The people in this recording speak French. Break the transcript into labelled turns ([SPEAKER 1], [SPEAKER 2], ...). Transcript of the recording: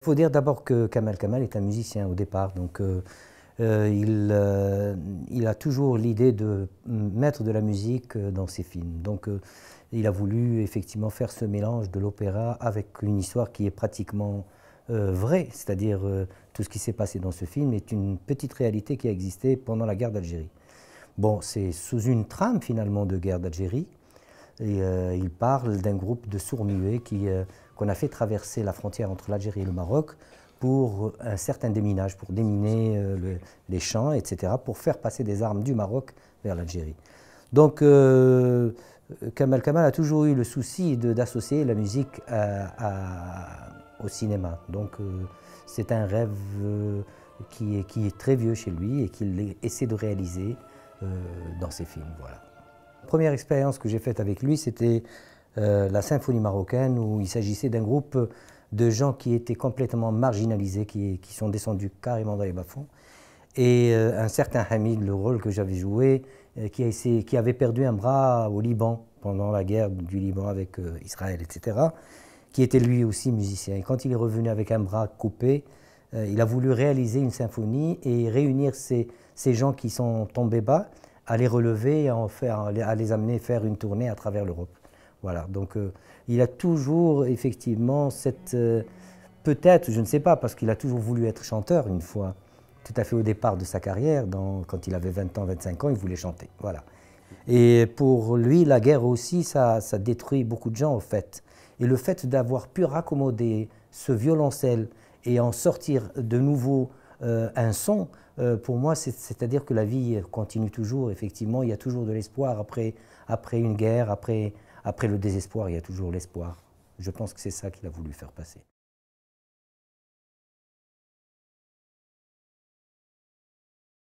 [SPEAKER 1] Il faut dire d'abord que Kamal Kamal est un musicien au départ, donc euh, euh, euh, il, a toujours l'idée de mettre de la musique dans ses films. Donc il a voulu effectivement faire ce mélange de l'opéra avec une histoire qui est pratiquement vraie, c'est-à-dire tout ce qui s'est passé dans ce film est une petite réalité qui a existé pendant la guerre d'Algérie. Bon, c'est sous une trame finalement de guerre d'Algérie, euh, il parle d'un groupe de sourds-muets euh, qu'on a fait traverser la frontière entre l'Algérie et le Maroc pour un certain déminage, pour déminer euh, les champs, etc., pour faire passer des armes du Maroc vers l'Algérie. Donc, Kamal Kamal a toujours eu le souci d'associer la musique au cinéma. Donc c'est un rêve qui, est, très vieux chez lui et qu'il essaie de réaliser dans ses films. Voilà. La première expérience que j'ai faite avec lui, c'était euh, la symphonie marocaine, où il s'agissait d'un groupe de gens qui étaient complètement marginalisés, qui, sont descendus carrément dans les bas-fonds. Et euh, un certain Hamid, le rôle que j'avais joué, euh, qui, avait perdu un bras au Liban pendant la guerre du Liban avec Israël, etc., qui était lui aussi musicien. Et quand il est revenu avec un bras coupé, il a voulu réaliser une symphonie et réunir ces gens qui sont tombés bas à les relever à, en faire, à les amener faire une tournée à travers l'Europe. Voilà, donc euh, il a toujours effectivement cette... Euh, peut-être, je ne sais pas, parce qu'il a toujours voulu être chanteur une fois, tout à fait au départ de sa carrière, quand il avait 20 ans, 25 ans, il voulait chanter, voilà. Et pour lui, la guerre aussi, ça, ça détruit beaucoup de gens au fait. Et le fait d'avoir pu raccommoder ce violoncelle et en sortir de nouveau euh, un son, euh, pour moi, c'est-à-dire que la vie continue toujours, effectivement, il y a toujours de l'espoir après, une guerre, après, après le désespoir, il y a toujours l'espoir. Je pense que c'est ça qu'il a voulu faire passer.